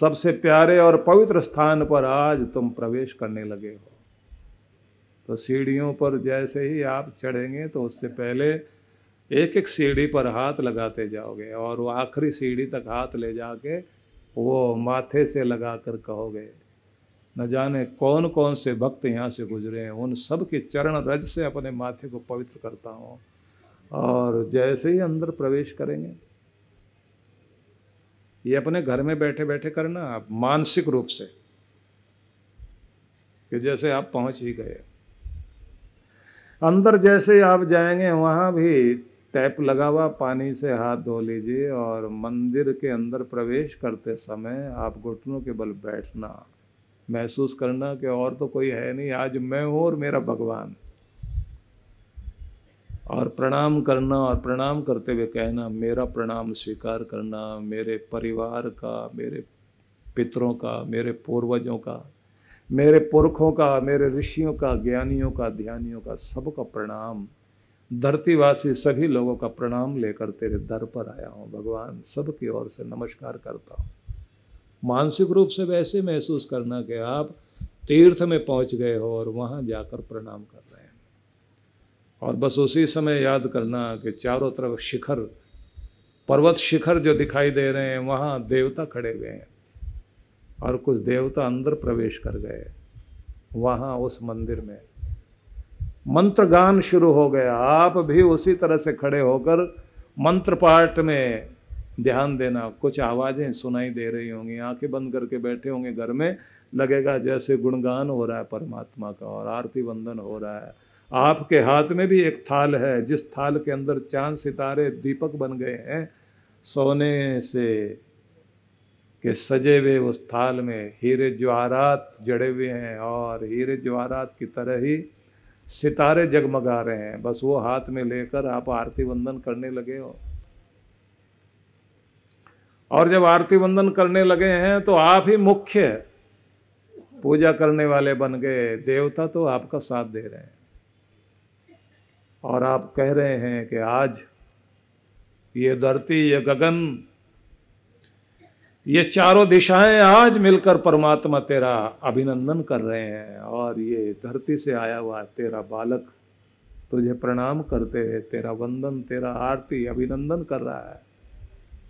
सबसे प्यारे और पवित्र स्थान पर आज तुम प्रवेश करने लगे हो तो सीढ़ियों पर जैसे ही आप चढ़ेंगे तो उससे पहले एक एक सीढ़ी पर हाथ लगाते जाओगे और वो आखिरी सीढ़ी तक हाथ ले जाके वो माथे से लगा कर कहोगे न जाने कौन कौन से भक्त यहाँ से गुजरे हैं उन सब के चरण रज से अपने माथे को पवित्र करता हूँ और जैसे ही अंदर प्रवेश करेंगे ये अपने घर में बैठे बैठे करना आप मानसिक रूप से कि जैसे आप पहुंच ही गए अंदर जैसे आप जाएंगे वहां भी टैप लगा हुआ पानी से हाथ धो लीजिए और मंदिर के अंदर प्रवेश करते समय आप घुटनों के बल बैठना महसूस करना कि और तो कोई है नहीं आज मैं हूँ और मेरा भगवान और प्रणाम करना और प्रणाम करते हुए कहना मेरा प्रणाम स्वीकार करना मेरे परिवार का मेरे पितरों का मेरे पूर्वजों का मेरे पुरखों का मेरे ऋषियों का ज्ञानियों का ध्यानियों का सबका प्रणाम धरतीवासी सभी लोगों का प्रणाम लेकर तेरे दर पर आया हूँ भगवान सब की ओर से नमस्कार करता हूँ मानसिक रूप से वैसे महसूस करना कि आप तीर्थ में पहुँच गए हो और वहाँ जाकर प्रणाम कर रहे और बस उसी समय याद करना कि चारों तरफ शिखर पर्वत शिखर जो दिखाई दे रहे हैं वहाँ देवता खड़े हुए हैं और कुछ देवता अंदर प्रवेश कर गए वहाँ उस मंदिर में मंत्रगान शुरू हो गया आप भी उसी तरह से खड़े होकर मंत्र पाठ में ध्यान देना कुछ आवाज़ें सुनाई दे रही होंगी आंखें बंद करके बैठे होंगे घर में लगेगा जैसे गुणगान हो रहा है परमात्मा का और आरती वंदन हो रहा है आपके हाथ में भी एक थाल है जिस थाल के अंदर चांद सितारे दीपक बन गए हैं सोने से के सजे हुए उस थाल में हीरे ज्वारात जड़े हुए हैं और हीरे ज्वारात की तरह ही सितारे जगमगा रहे हैं बस वो हाथ में लेकर आप आरती वंदन करने लगे हो और जब आरती वंदन करने लगे हैं तो आप ही मुख्य पूजा करने वाले बन गए देवता तो आपका साथ दे रहे हैं और आप कह रहे हैं कि आज ये धरती ये गगन ये चारों दिशाएं आज मिलकर परमात्मा तेरा अभिनंदन कर रहे हैं और ये धरती से आया हुआ तेरा बालक तुझे प्रणाम करते हुए तेरा वंदन तेरा आरती अभिनंदन कर रहा है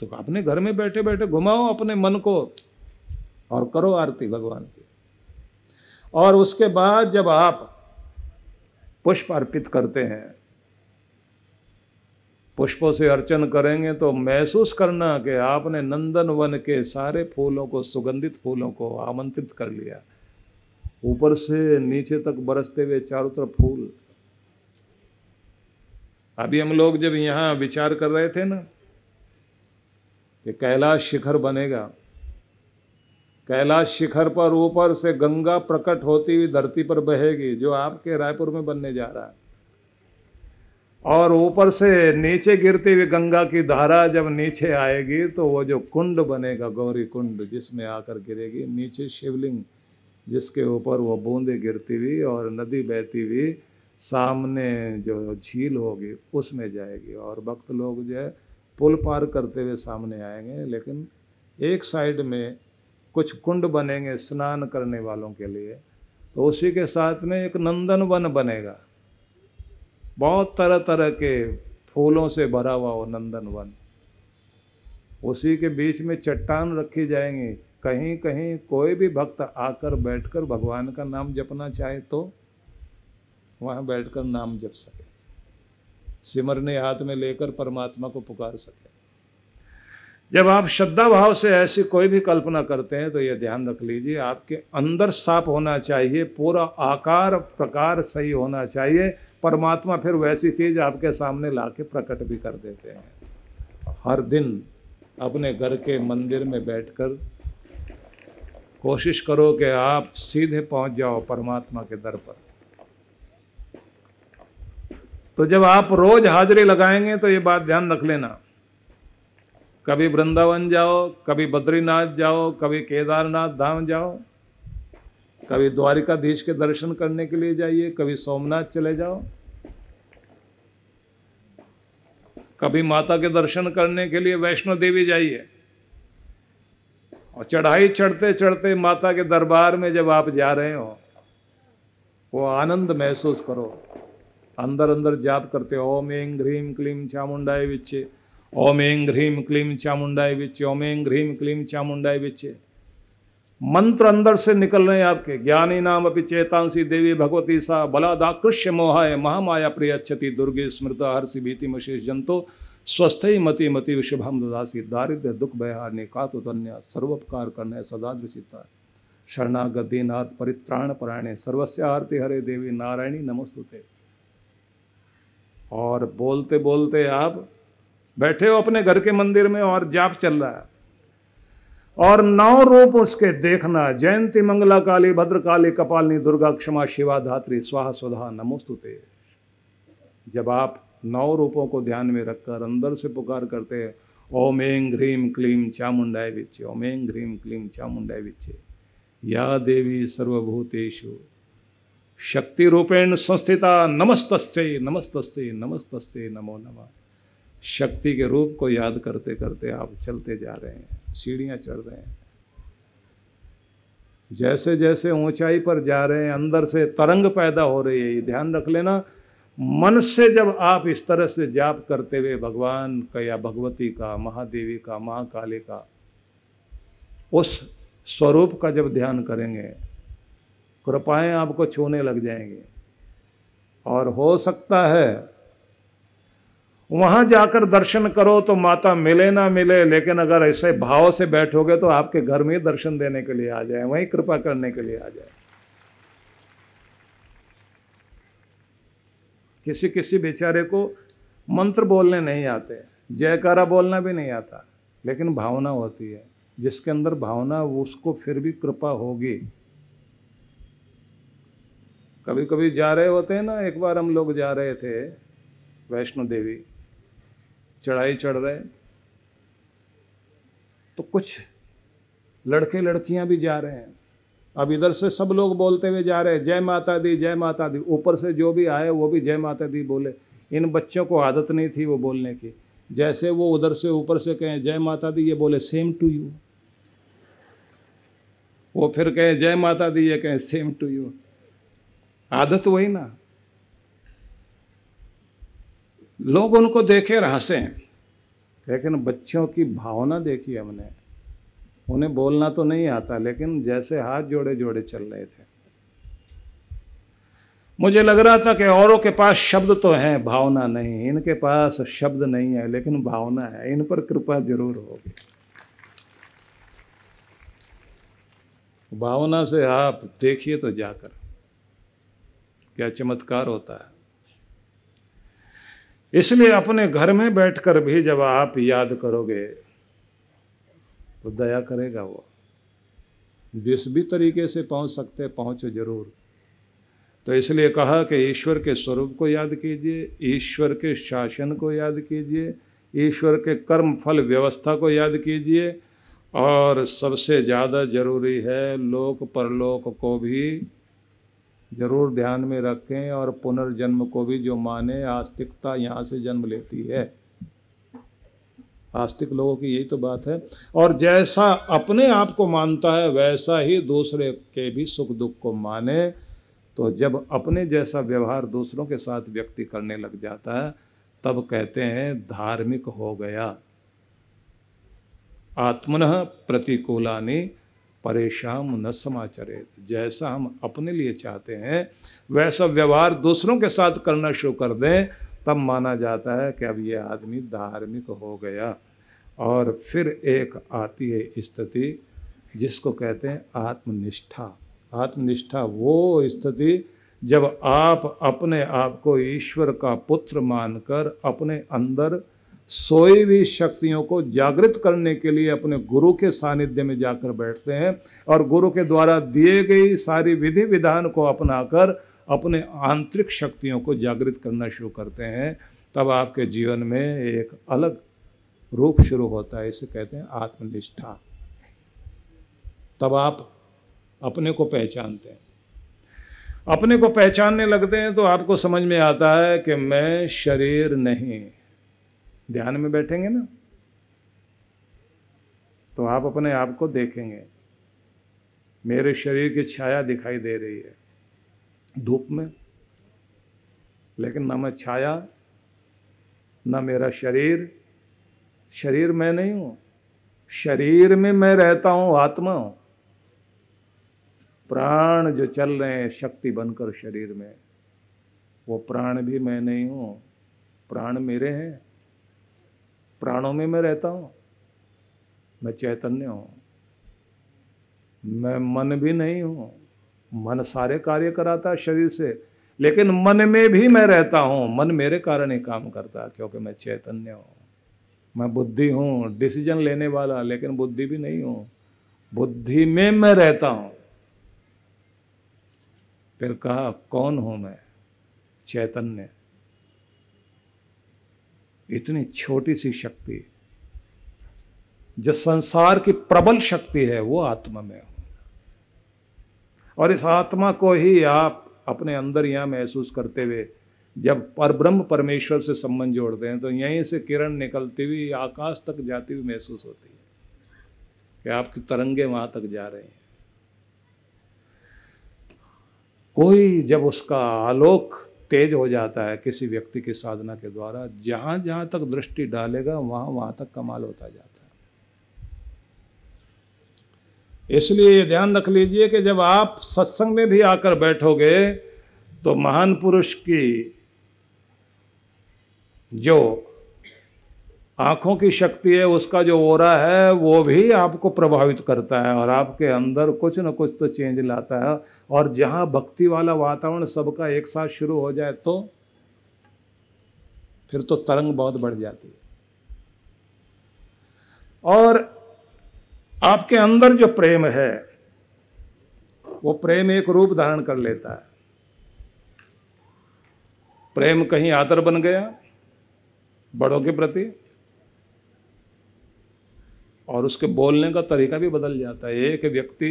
तो अपने घर में बैठे बैठे घुमाओ अपने मन को और करो आरती भगवान की और उसके बाद जब आप पुष्प अर्पित करते हैं पुष्पों से अर्चन करेंगे तो महसूस करना कि आपने नंदन वन के सारे फूलों को सुगंधित फूलों को आमंत्रित कर लिया ऊपर से नीचे तक बरसते हुए चारों तरफ फूल अभी हम लोग जब यहाँ विचार कर रहे थे ना कि कैलाश शिखर बनेगा कैलाश शिखर पर ऊपर से गंगा प्रकट होती हुई धरती पर बहेगी जो आपके रायपुर में बनने जा रहा है और ऊपर से नीचे गिरती हुई गंगा की धारा जब नीचे आएगी तो वो जो कुंड बनेगा गौरी कुंड जिसमें आकर गिरेगी नीचे शिवलिंग जिसके ऊपर वो बूंदे गिरती हुई और नदी बहती हुई सामने जो झील होगी उसमें जाएगी और भक्त लोग जो है पुल पार करते हुए सामने आएंगे लेकिन एक साइड में कुछ कुंड बनेंगे स्नान करने वालों के लिए तो उसी के साथ में एक नंदन वन बनेगा बहुत तरह तरह के फूलों से भरा हुआ वो नंदन वन उसी के बीच में चट्टान रखी जाएंगी कहीं कहीं कोई भी भक्त आकर बैठकर भगवान का नाम जपना चाहे तो वहाँ बैठकर नाम जप सके सिमरने हाथ में लेकर परमात्मा को पुकार सके जब आप श्रद्धा भाव से ऐसी कोई भी कल्पना करते हैं तो ये ध्यान रख लीजिए आपके अंदर साफ होना चाहिए पूरा आकार प्रकार सही होना चाहिए परमात्मा फिर वैसी चीज़ आपके सामने ला के प्रकट भी कर देते हैं हर दिन अपने घर के मंदिर में बैठकर कोशिश करो कि आप सीधे पहुंच जाओ परमात्मा के दर पर तो जब आप रोज हाजिरी लगाएंगे तो ये बात ध्यान रख लेना कभी वृंदावन जाओ कभी बद्रीनाथ जाओ कभी केदारनाथ धाम जाओ कभी द्वारिकाधीश के दर्शन करने के लिए जाइए कभी सोमनाथ चले जाओ कभी माता के दर्शन करने के लिए वैष्णो देवी जाइए और चढ़ाई चढ़ते चढ़ते माता के दरबार में जब आप जा रहे हो वो आनंद महसूस करो अंदर अंदर जाप करते ओम एं ह्रीम क्लीम चामुंडाए विच्छे ओम ऐं ह्रीम क्लीम चामुंडाई विच ओम ऐं ह्रीम क्लीम चामुंडाई विच मंत्र अंदर से निकल रहे हैं आपके ज्ञानी नाम अभी चेतांसी देवी भगवती सा बलादाकृष्य मोहाय महामाया प्रिय अच्छति दुर्गे स्मृत हर्षि भीति मशेष जंतो स्वस्थ ही मति मति विशुभम ददासी दारिद्र दुख भयाने का तो सर्वोपकार करने सदा दृषिता शरणागति परित्राण पराणे सर्वस्य आरती हरे देवी नारायणी नमोस्तुते और बोलते बोलते आप बैठे हो अपने घर के मंदिर में और जाप चल रहा है और नौ रूप उसके देखना जयंती मंगला काली भद्रकाली कपालनी दुर्गा क्षमा शिवा धात्री स्वाहा सुधा नमोस्तुते जब आप नौ रूपों को ध्यान में रखकर अंदर से पुकार करते हैं ओम एं ह्रीम क्लीम चामुंडाय विच्चे ओम एं ह्रीम क्लीम चामुंडाय विच्चे या देवी सर्वभूतेषु शक्ति रूपेण संस्थिता नमस्तस्य नमस्तस्य नमस्तस्य नमो नमः शक्ति के रूप को याद करते करते आप चलते जा रहे हैं सीढ़ियां चढ़ रहे हैं जैसे जैसे ऊंचाई पर जा रहे हैं अंदर से तरंग पैदा हो रही है ये ध्यान रख लेना मन से जब आप इस तरह से जाप करते हुए भगवान का या भगवती का महादेवी का महाकाली का उस स्वरूप का जब ध्यान करेंगे कृपाएं आपको छूने लग जाएंगे और हो सकता है वहां जाकर दर्शन करो तो माता मिले ना मिले लेकिन अगर ऐसे भाव से बैठोगे तो आपके घर में ही दर्शन देने के लिए आ जाए वहीं कृपा करने के लिए आ जाए किसी किसी बेचारे को मंत्र बोलने नहीं आते जयकारा बोलना भी नहीं आता लेकिन भावना होती है जिसके अंदर भावना उसको फिर भी कृपा होगी कभी कभी जा रहे होते हैं ना एक बार हम लोग जा रहे थे वैष्णो देवी चढ़ाई चढ़ रहे तो कुछ लड़के लड़कियां भी जा रहे हैं अब इधर से सब लोग बोलते हुए जा रहे हैं जय माता दी जय माता दी ऊपर से जो भी आए वो भी जय माता दी बोले इन बच्चों को आदत नहीं थी वो बोलने की जैसे वो उधर से ऊपर से कहें जय माता दी ये बोले सेम टू यू वो फिर कहें जय माता दी ये कहें सेम टू यू आदत वही ना लोग उनको देखे रहसे लेकिन बच्चों की भावना देखी हमने उन्हें बोलना तो नहीं आता लेकिन जैसे हाथ जोड़े जोड़े चल रहे थे मुझे लग रहा था कि औरों के पास शब्द तो हैं भावना नहीं इनके पास शब्द नहीं है लेकिन भावना है इन पर कृपा जरूर होगी भावना से आप देखिए तो जाकर क्या चमत्कार होता है इसलिए अपने घर में बैठकर भी जब आप याद करोगे तो दया करेगा वो जिस भी तरीके से पहुंच सकते पहुंचो जरूर तो इसलिए कहा कि ईश्वर के स्वरूप को याद कीजिए ईश्वर के शासन को याद कीजिए ईश्वर के कर्म फल व्यवस्था को याद कीजिए और सबसे ज़्यादा जरूरी है लोक परलोक को भी जरूर ध्यान में रखें और पुनर्जन्म को भी जो माने आस्तिकता यहाँ से जन्म लेती है आस्तिक लोगों की यही तो बात है और जैसा अपने आप को मानता है वैसा ही दूसरे के भी सुख दुख को माने तो जब अपने जैसा व्यवहार दूसरों के साथ व्यक्ति करने लग जाता है तब कहते हैं धार्मिक हो गया आत्मन प्रतिकूलानी परेशान न समाचरित जैसा हम अपने लिए चाहते हैं वैसा व्यवहार दूसरों के साथ करना शुरू कर दें तब माना जाता है कि अब ये आदमी धार्मिक हो गया और फिर एक आती है स्थिति जिसको कहते हैं आत्मनिष्ठा आत्मनिष्ठा वो स्थिति जब आप अपने आप को ईश्वर का पुत्र मानकर अपने अंदर सोई हुई शक्तियों को जागृत करने के लिए अपने गुरु के सानिध्य में जाकर बैठते हैं और गुरु के द्वारा दिए गई सारी विधि विधान को अपनाकर अपने आंतरिक शक्तियों को जागृत करना शुरू करते हैं तब आपके जीवन में एक अलग रूप शुरू होता है इसे कहते हैं आत्मनिष्ठा तब आप अपने को पहचानते हैं अपने को पहचानने लगते हैं तो आपको समझ में आता है कि मैं शरीर नहीं ध्यान में बैठेंगे ना तो आप अपने आप को देखेंगे मेरे शरीर की छाया दिखाई दे रही है धूप में लेकिन ना मैं छाया ना मेरा शरीर शरीर मैं नहीं हूँ शरीर में मैं रहता हूँ आत्मा हूँ प्राण जो चल रहे हैं शक्ति बनकर शरीर में वो प्राण भी मैं नहीं हूँ प्राण मेरे हैं प्राणों में मैं रहता हूँ मैं चैतन्य हूँ मैं मन भी नहीं हूँ मन सारे कार्य कराता है शरीर से लेकिन मन में भी मैं रहता हूँ मन मेरे कारण ही काम करता है क्योंकि मैं चैतन्य हूँ मैं बुद्धि हूँ डिसीजन लेने वाला लेकिन बुद्धि भी नहीं हूँ बुद्धि में मैं रहता हूँ फिर कहा कौन हूँ मैं चैतन्य इतनी छोटी सी शक्ति जो संसार की प्रबल शक्ति है वो आत्मा में हो और इस आत्मा को ही आप अपने अंदर यहाँ महसूस करते हुए जब पर ब्रह्म परमेश्वर से संबंध जोड़ते हैं तो यहीं से किरण निकलती हुई आकाश तक जाती हुई महसूस होती है कि आपकी तरंगे वहाँ तक जा रहे हैं कोई जब उसका आलोक तेज हो जाता है किसी व्यक्ति की साधना के द्वारा जहाँ जहाँ तक दृष्टि डालेगा वहाँ वहाँ तक कमाल होता जाता है इसलिए ध्यान रख लीजिए कि जब आप सत्संग में भी आकर बैठोगे तो महान पुरुष की जो आँखों की शक्ति है उसका जो ओरा है वो भी आपको प्रभावित करता है और आपके अंदर कुछ न कुछ तो चेंज लाता है और जहाँ भक्ति वाला वातावरण सबका एक साथ शुरू हो जाए तो फिर तो तरंग बहुत बढ़ जाती है और आपके अंदर जो प्रेम है वो प्रेम एक रूप धारण कर लेता है प्रेम कहीं आदर बन गया बड़ों के प्रति और उसके बोलने का तरीका भी बदल जाता है एक व्यक्ति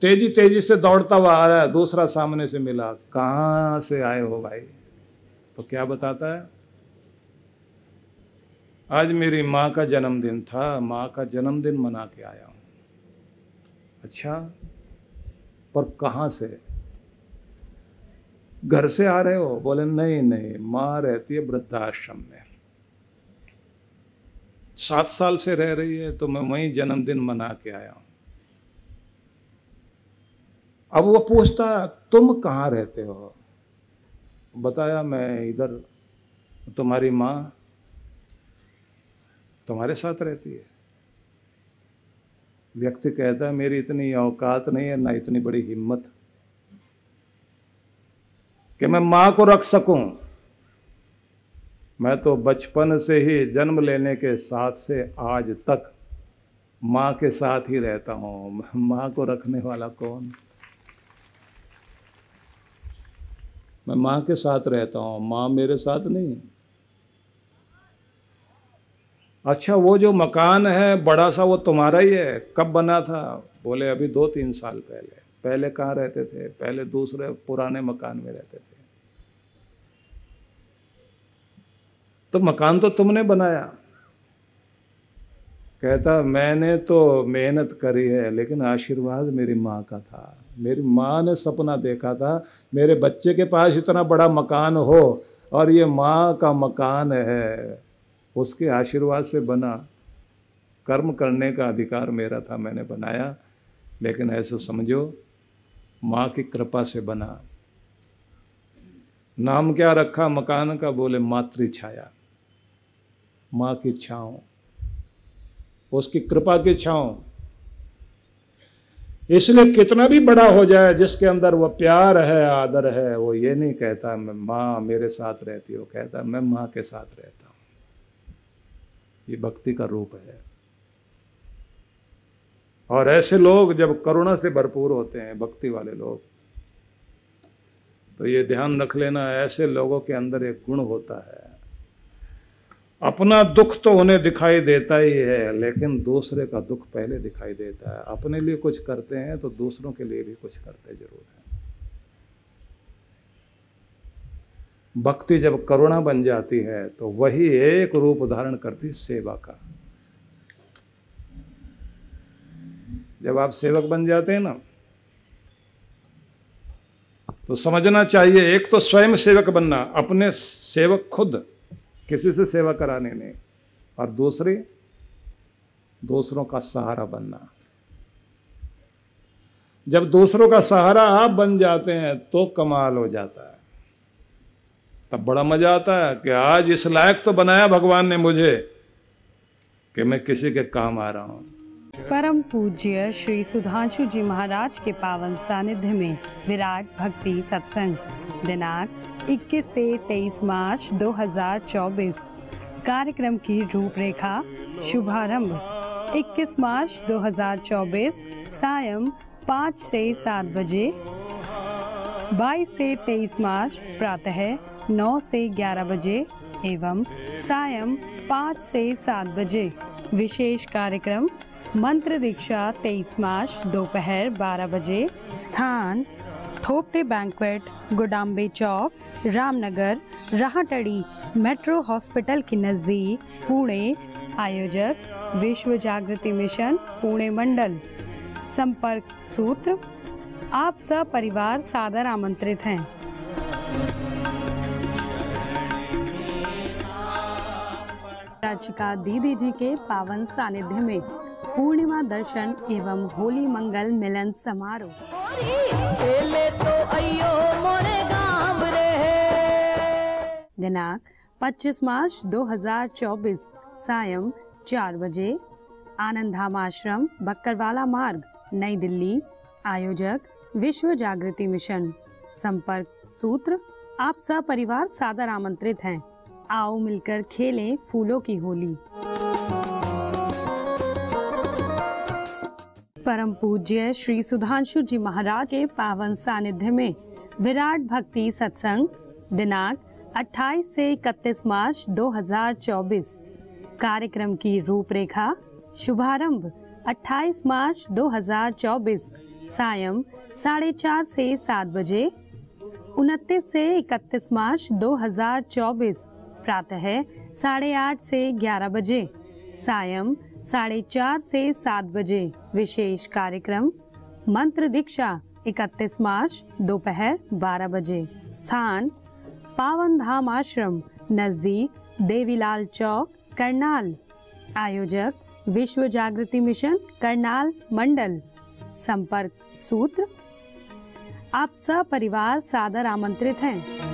तेजी तेजी से दौड़ता हुआ आ रहा है दूसरा सामने से मिला कहाँ से आए हो भाई तो क्या बताता है आज मेरी माँ का जन्मदिन था माँ का जन्मदिन मना के आया हूँ अच्छा पर कहाँ से घर से आ रहे हो बोले नहीं नहीं माँ रहती है वृद्धाश्रम में सात साल से रह रही है तो मैं वहीं जन्मदिन मना के आया हूं अब वो पूछता तुम कहाँ रहते हो बताया मैं इधर तुम्हारी माँ तुम्हारे साथ रहती है व्यक्ति कहता है मेरी इतनी औकात नहीं है ना इतनी बड़ी हिम्मत कि मैं माँ को रख सकूं मैं तो बचपन से ही जन्म लेने के साथ से आज तक माँ के साथ ही रहता हूँ माँ को रखने वाला कौन मैं माँ के साथ रहता हूँ माँ मेरे साथ नहीं अच्छा वो जो मकान है बड़ा सा वो तुम्हारा ही है कब बना था बोले अभी दो तीन साल पहले पहले कहाँ रहते थे पहले दूसरे पुराने मकान में रहते थे तो मकान तो तुमने बनाया कहता मैंने तो मेहनत करी है लेकिन आशीर्वाद मेरी माँ का था मेरी माँ ने सपना देखा था मेरे बच्चे के पास इतना बड़ा मकान हो और ये माँ का मकान है उसके आशीर्वाद से बना कर्म करने का अधिकार मेरा था मैंने बनाया लेकिन ऐसा समझो माँ की कृपा से बना नाम क्या रखा मकान का बोले मातृ छाया माँ की छाओ उसकी कृपा की छाओ इसलिए कितना भी बड़ा हो जाए जिसके अंदर वो प्यार है आदर है वो ये नहीं कहता मैं माँ मेरे साथ रहती हो कहता मैं माँ के साथ रहता हूं ये भक्ति का रूप है और ऐसे लोग जब करुणा से भरपूर होते हैं भक्ति वाले लोग तो ये ध्यान रख लेना ऐसे लोगों के अंदर एक गुण होता है अपना दुख तो उन्हें दिखाई देता ही है लेकिन दूसरे का दुख पहले दिखाई देता है अपने लिए कुछ करते हैं तो दूसरों के लिए भी कुछ करते जरूर हैं भक्ति जब करुणा बन जाती है तो वही एक रूप धारण करती सेवा का जब आप सेवक बन जाते हैं ना तो समझना चाहिए एक तो स्वयं सेवक बनना अपने सेवक खुद किसी से सेवा कराने नहीं और दूसरे दूसरों का सहारा बनना जब दूसरों का सहारा आप बन जाते हैं तो कमाल हो जाता है तब बड़ा मजा आता है कि आज इस लायक तो बनाया भगवान ने मुझे कि मैं किसी के काम आ रहा हूँ परम पूज्य श्री सुधांशु जी महाराज के पावन सानिध्य में विराट भक्ति सत्संग दिनांक 21 से 23 मार्च 2024 कार्यक्रम की रूपरेखा शुभारंभ 21 मार्च 2024 सायं 5 से 7 बजे 22 से 23 मार्च प्रातः 9 से 11 बजे एवं सायं 5 से 7 बजे विशेष कार्यक्रम मंत्र दीक्षा 23 मार्च दोपहर 12 बजे स्थान थोपटे बैंकवेट गोडाम्बे चौक रामनगर राहटड़ी मेट्रो हॉस्पिटल के नज़दीक पुणे आयोजक विश्व जागृति मिशन पुणे मंडल संपर्क सूत्र आप सब परिवार सादर आमंत्रित हैं राजिका दीदी जी के पावन सानिध्य में पूर्णिमा दर्शन एवं होली मंगल मिलन समारोह दिनांक 25 मार्च 2024 सायं चार बजे आनंदाम आश्रम बक्करवाला मार्ग नई दिल्ली आयोजक विश्व जागृति मिशन संपर्क सूत्र आप सब परिवार सादर आमंत्रित हैं आओ मिलकर खेलें फूलों की होली परम पूज्य श्री सुधांशु जी महाराज के पावन सानिध्य में विराट भक्ति सत्संग दिनांक 28 से 31 मार्च 2024 कार्यक्रम की रूपरेखा शुभारंभ 28 मार्च 2024 सायं साढ़े चार से सात बजे उनतीस से 31 मार्च 2024 प्रातः साढ़े आठ से ग्यारह बजे सायं साढ़े चार से सात बजे विशेष कार्यक्रम मंत्र दीक्षा 31 मार्च दोपहर 12 बजे स्थान पावन धाम आश्रम नजदीक देवीलाल चौक करनाल आयोजक विश्व जागृति मिशन करनाल मंडल संपर्क सूत्र आप सपरिवार सादर आमंत्रित हैं